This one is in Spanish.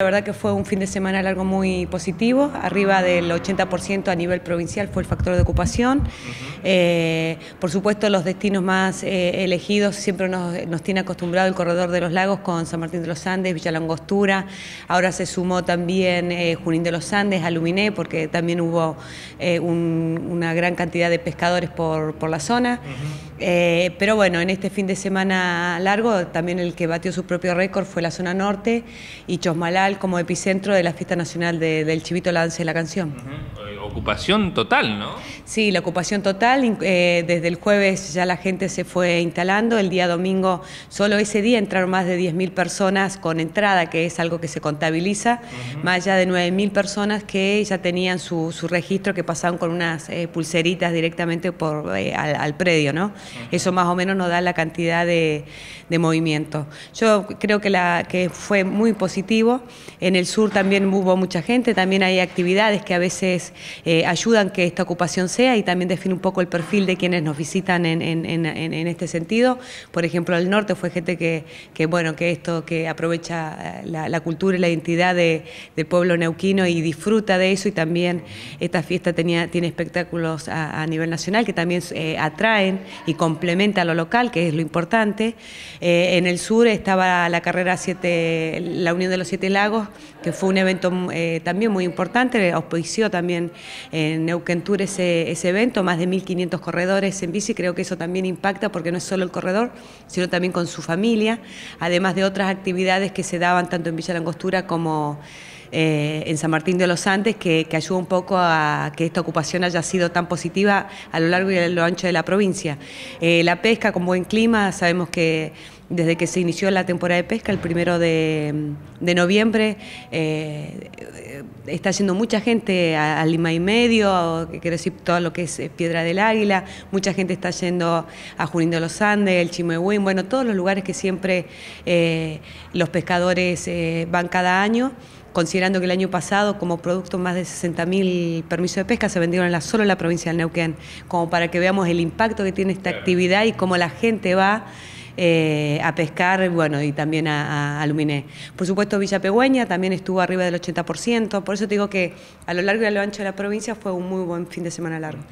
La verdad que fue un fin de semana algo muy positivo, arriba del 80% a nivel provincial fue el factor de ocupación. Eh, por supuesto, los destinos más eh, elegidos siempre nos, nos, tiene acostumbrado el corredor de los lagos con San Martín de los Andes, Villa Langostura. Ahora se sumó también eh, Junín de los Andes, Aluminé, porque también hubo una gran cantidad de pescadores por, la zona. Eh, pero bueno, en este fin de semana largo, también el que batió su propio récord fue la zona norte y Chosmalal como epicentro de la fiesta nacional del Chivito Lance la canción ocupación total, ¿no? Sí, la ocupación total. Eh, desde el jueves ya la gente se fue instalando. El día domingo, solo ese día entraron más de 10.000 personas con entrada, que es algo que se contabiliza. Más allá de 9.000 personas que ya tenían su, registro, que pasaban con unas eh, pulseritas directamente por, eh, al, predio, ¿no? Eso más o menos nos da la cantidad de, movimiento. Yo creo que, la, que fue muy positivo. En el sur también hubo mucha gente, también hay actividades que a veces eh, ayudan que esta ocupación sea y también define un poco el perfil de quienes nos visitan en, este sentido. Por ejemplo, al norte fue gente que, bueno, que esto, que aprovecha eh, la, cultura y la identidad de, del pueblo neuquino y disfruta de eso y también esta fiesta tenía, tiene espectáculos a, nivel nacional que también eh, atraen y complementan lo local, que es lo importante. en el sur estaba la carrera 7, la Unión de los Siete Lagos, que fue un evento también muy importante, auspició también en Neuquén ese, evento, más de 1.500 corredores en bici, creo que eso también impacta porque no es solo el corredor, sino también con su familia, además de otras actividades que se daban tanto en Villa Langostura como... Eh, en San Martín de los Andes, que, ayuda un poco a que esta ocupación haya sido tan positiva a lo largo y a lo ancho de la provincia. Eh, la pesca con buen clima, sabemos que desde que se inició la temporada de pesca, el primero de, noviembre, eh, está yendo mucha gente a, Lima y Medio, que quiero decir todo lo que es Piedra del Águila, mucha gente está yendo a Junín de los Andes, el Chimehuín, bueno, todos los lugares que siempre los pescadores van cada año considerando que el año pasado como producto más de 60.000 permisos de pesca se vendieron en la, solo en la provincia del Neuquén, como para que veamos el impacto que tiene esta actividad y cómo la gente va eh, a pescar, bueno, y también a, a, Por supuesto, Villa Pegüeña también estuvo arriba del 80%, por eso digo que a lo largo y a lo ancho de la provincia fue un muy buen fin de semana largo.